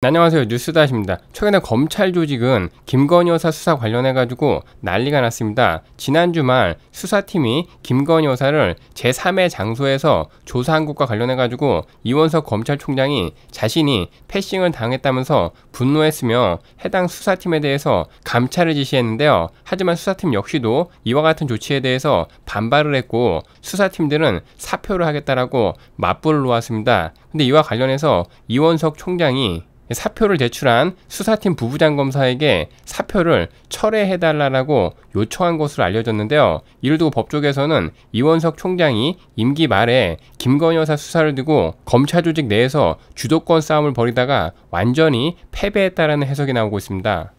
안녕하세요 뉴스다십니다 최근에 검찰 조직은 김건희 여사 수사 관련해가지고 난리가 났습니다 지난주 말 수사팀이 김건희 여사를 제3의 장소에서 조사한 것과 관련해가지고 이원석 검찰총장이 자신이 패싱을 당했다면서 분노했으며 해당 수사팀에 대해서 감찰을 지시했는데요 하지만 수사팀 역시도 이와 같은 조치에 대해서 반발을 했고 수사팀들은 사표를 하겠다라고 맞불을 놓았습니다 근데 이와 관련해서 이원석 총장이 사표를 제출한 수사팀 부부장 검사에게 사표를 철회해달라고 요청한 것으로 알려졌는데요. 이를 두고 법조계에서는 이원석 총장이 임기 말에 김건 여사 수사를 두고 검찰 조직 내에서 주도권 싸움을 벌이다가 완전히 패배했다라는 해석이 나오고 있습니다.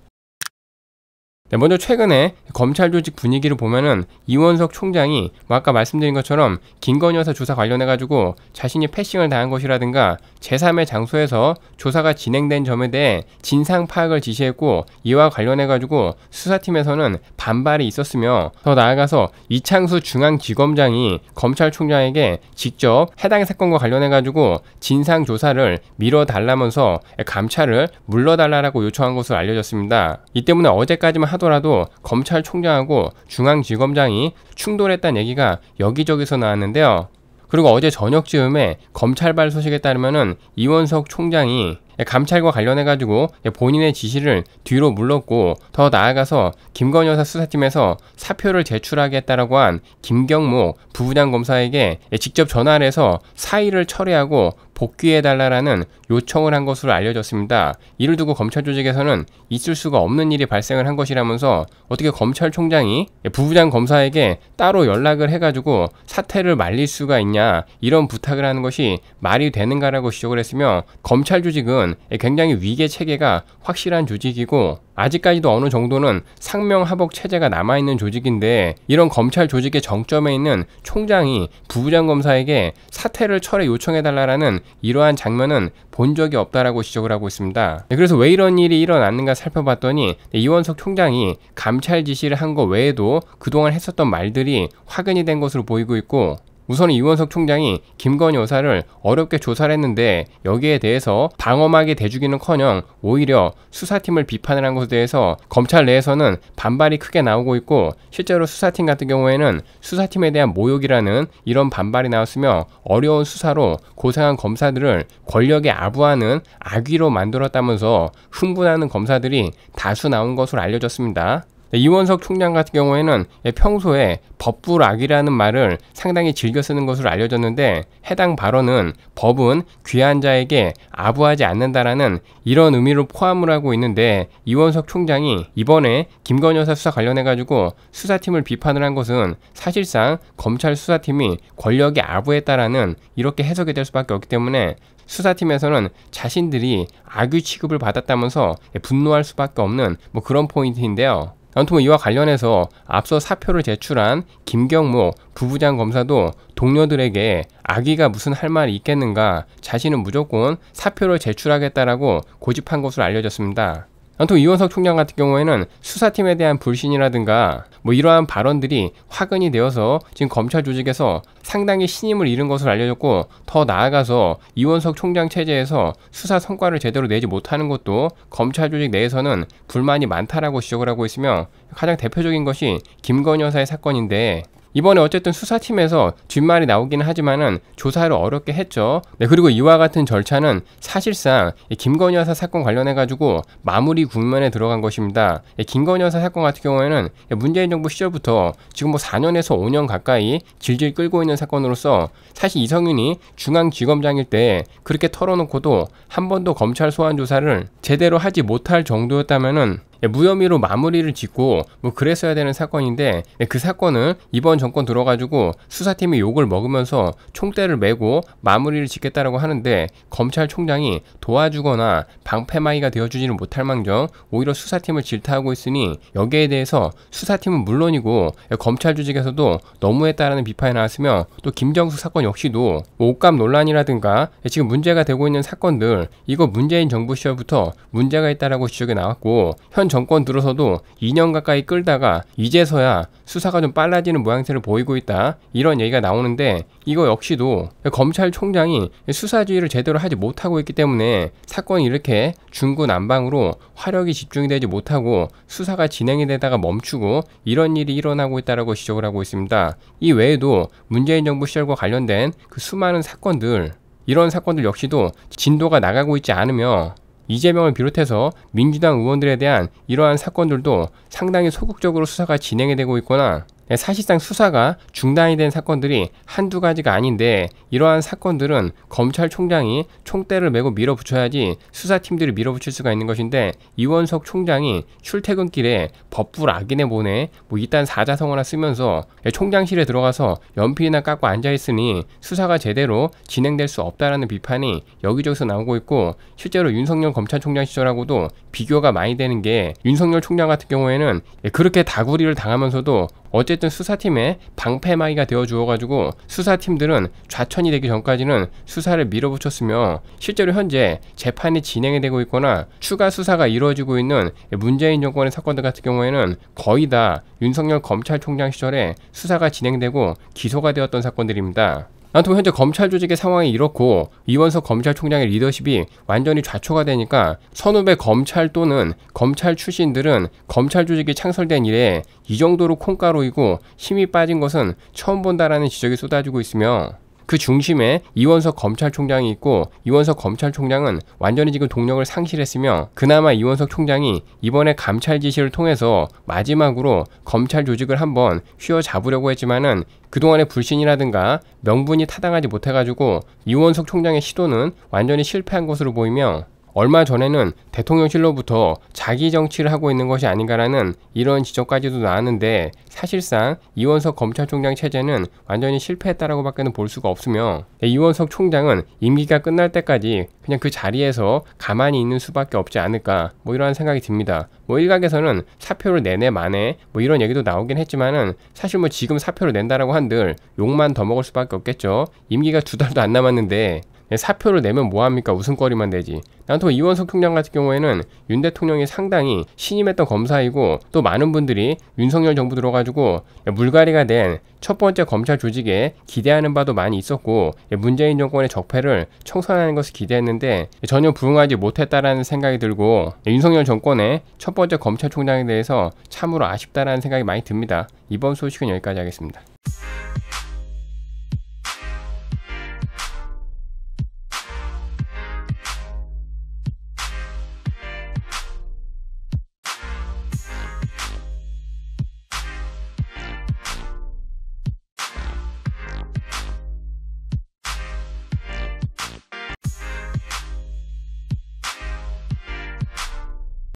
네, 먼저 최근에 검찰 조직 분위기를 보면은 이원석 총장이 뭐 아까 말씀드린 것처럼 김건희 여사 조사 관련해가지고 자신이 패싱을 당한 것이라든가 제3의 장소에서 조사가 진행된 점에 대해 진상 파악을 지시했고 이와 관련해가지고 수사팀에서는 반발이 있었으며 더 나아가서 이창수 중앙지검장이 검찰총장에게 직접 해당 사건과 관련해가지고 진상 조사를 밀어달라면서 감찰을 물러달라라고 요청한 것으로 알려졌습니다. 이 때문에 어제까지만 하도 하더라도 검찰총장하고 중앙지검장이 충돌했다는 얘기가 여기저기서 나왔는데요. 그리고 어제 저녁 즈음에 검찰발 소식에 따르면 이원석 총장이 감찰과 관련해 가지고 본인의 지시를 뒤로 물렀고 더 나아가서 김건 여사 수사팀에서 사표를 제출하겠다라고 한 김경목 부부장 검사에게 직접 전화를 해서 사의를 철회하고 복귀해달라라는 요청을 한 것으로 알려졌습니다. 이를 두고 검찰 조직에서는 있을 수가 없는 일이 발생을 한 것이라면서 어떻게 검찰총장이 부부장 검사에게 따로 연락을 해가지고 사태를 말릴 수가 있냐 이런 부탁을 하는 것이 말이 되는가라고 지적을 했으며 검찰 조직은 굉장히 위계 체계가 확실한 조직이고 아직까지도 어느 정도는 상명하복 체제가 남아있는 조직인데 이런 검찰 조직의 정점에 있는 총장이 부부장 검사에게 사퇴를 철회 요청해달라는 이러한 장면은 본 적이 없다라고 지적을 하고 있습니다. 네, 그래서 왜 이런 일이 일어났는가 살펴봤더니 네, 이원석 총장이 감찰 지시를 한 것 외에도 그동안 했었던 말들이 확인이된 것으로 보이고 있고 우선 이원석 총장이 김건희 여사를 어렵게 조사를 했는데 여기에 대해서 방어막에 대주기는커녕 오히려 수사팀을 비판을 한 것에 대해서 검찰 내에서는 반발이 크게 나오고 있고 실제로 수사팀 같은 경우에는 수사팀에 대한 모욕이라는 이런 반발이 나왔으며 어려운 수사로 고생한 검사들을 권력에 아부하는 악위로 만들었다면서 흥분하는 검사들이 다수 나온 것으로 알려졌습니다. 네, 이원석 총장 같은 경우에는 예, 평소에 법부락이라는 말을 상당히 즐겨 쓰는 것으로 알려졌는데 해당 발언은 법은 귀한 자에게 아부하지 않는다라는 이런 의미로 포함을 하고 있는데 이원석 총장이 이번에 김건 여사 수사 관련해 가지고 수사팀을 비판을 한 것은 사실상 검찰 수사팀이 권력에 아부했다라는 이렇게 해석이 될 수밖에 없기 때문에 수사팀에서는 자신들이 악유 취급을 받았다면서 예, 분노할 수밖에 없는 뭐 그런 포인트인데요. 연통은 이와 관련해서 앞서 사표를 제출한 김경모 부부장 검사도 동료들에게 아기가 무슨 할 말이 있겠는가 자신은 무조건 사표를 제출하겠다라고 고집한 것으로 알려졌습니다. 아무튼 이원석 총장 같은 경우에는 수사팀에 대한 불신이라든가 뭐 이러한 발언들이 화근이 되어서 지금 검찰 조직에서 상당히 신임을 잃은 것으로 알려졌고 더 나아가서 이원석 총장 체제에서 수사 성과를 제대로 내지 못하는 것도 검찰 조직 내에서는 불만이 많다라고 지적을 하고 있으며 가장 대표적인 것이 김건희 여사의 사건인데 이번에 어쨌든 수사팀에서 뒷말이 나오긴 하지만은 조사를 어렵게 했죠. 네, 그리고 이와 같은 절차는 사실상 김건희 여사 사건 관련해 가지고 마무리 국면에 들어간 것입니다. 김건희 여사 사건 같은 경우에는 문재인 정부 시절부터 지금 뭐 4년에서 5년 가까이 질질 끌고 있는 사건으로서 사실 이성윤이 중앙지검장일 때 그렇게 털어놓고도 한 번도 검찰 소환 조사를 제대로 하지 못할 정도였다면은 예, 무혐의로 마무리를 짓고 뭐 그랬어야 되는 사건인데 예, 그 사건은 이번 정권 들어가지고 수사팀이 욕을 먹으면서 총대를 메고 마무리를 짓겠다라고 하는데 검찰총장이 도와주거나 방패마이가 되어주지는 못할 망정 오히려 수사팀을 질타하고 있으니 여기에 대해서 수사팀은 물론이고 예, 검찰 조직에서도 너무했다라는 비판이 나왔으며 또 김정숙 사건 역시도 뭐 옷감 논란이라든가 지금 문제가 되고 있는 사건들 이거 문재인 정부 시절부터 문제가 있다라고 지적이 나왔고 현 정권 들어서도 2년 가까이 끌다가 이제서야 수사가 좀 빨라지는 모양새를 보이고 있다 이런 얘기가 나오는데 이거 역시도 검찰총장이 수사주의를 제대로 하지 못하고 있기 때문에 사건이 이렇게 중구난방으로 화력이 집중이 되지 못하고 수사가 진행이 되다가 멈추고 이런 일이 일어나고 있다라고 지적을 하고 있습니다. 이 외에도 문재인 정부 시절과 관련된 그 수많은 사건들 이런 사건들 역시도 진도가 나가고 있지 않으며 이재명을 비롯해서 민주당 의원들에 대한 이러한 사건들도 상당히 소극적으로 수사가 진행이 되고 있거나 네, 사실상 수사가 중단이 된 사건들이 한두 가지가 아닌데 이러한 사건들은 검찰총장이 총대를 메고 밀어붙여야지 수사팀들이 밀어붙일 수가 있는 것인데 이원석 총장이 출퇴근길에 법불 악인에 보내 뭐 이딴 사자성어나 쓰면서 예, 총장실에 들어가서 연필이나 깎고 앉아있으니 수사가 제대로 진행될 수 없다라는 비판이 여기저기서 나오고 있고 실제로 윤석열 검찰총장 시절하고도 비교가 많이 되는 게 윤석열 총장 같은 경우에는 예, 그렇게 다구리를 당하면서도 어쨌든 수사팀에 방패마이가 되어 주어가지고 수사팀들은 좌천이 되기 전까지는 수사를 밀어붙였으며 실제로 현재 재판이 진행이 되고 있거나 추가 수사가 이루어지고 있는 문재인 정권의 사건들 같은 경우에는 거의 다 윤석열 검찰총장 시절에 수사가 진행되고 기소가 되었던 사건들입니다. 아무튼 현재 검찰 조직의 상황이 이렇고 이원석 검찰총장의 리더십이 완전히 좌초가 되니까 선후배 검찰 또는 검찰 출신들은 검찰 조직이 창설된 이래 이 정도로 콩가루이고 힘이 빠진 것은 처음 본다라는 지적이 쏟아지고 있으며 그 중심에 이원석 검찰총장이 있고 이원석 검찰총장은 완전히 지금 동력을 상실했으며 그나마 이원석 총장이 이번에 감찰 지시를 통해서 마지막으로 검찰 조직을 한번 휘어잡으려고 했지만은 그동안의 불신이라든가 명분이 타당하지 못해가지고 이원석 총장의 시도는 완전히 실패한 것으로 보이며 얼마 전에는 대통령실로부터 자기 정치를 하고 있는 것이 아닌가라는 이런 지적까지도 나왔는데 사실상 이원석 검찰총장 체제는 완전히 실패했다라고 밖에는 볼 수가 없으며 네, 이원석 총장은 임기가 끝날 때까지 그냥 그 자리에서 가만히 있는 수밖에 없지 않을까 뭐 이러한 생각이 듭니다. 뭐 일각에서는 사표를 내내 만에 뭐 이런 얘기도 나오긴 했지만은 사실 뭐 지금 사표를 낸다라고 한들 욕만 더 먹을 수밖에 없겠죠. 임기가 두 달도 안 남았는데 예, 사표를 내면 뭐합니까? 웃음거리만 되지. 난 또 이원석 총장 같은 경우에는 윤 대통령이 상당히 신임했던 검사이고 또 많은 분들이 윤석열 정부 들어가지고 예, 물갈이가 된 첫 번째 검찰 조직에 기대하는 바도 많이 있었고 예, 문재인 정권의 적폐를 청산하는 것을 기대했는데 전혀 부응하지 못했다라는 생각이 들고 윤석열 정권의 첫 번째 검찰총장에 대해서 참으로 아쉽다라는 생각이 많이 듭니다. 이번 소식은 여기까지 하겠습니다.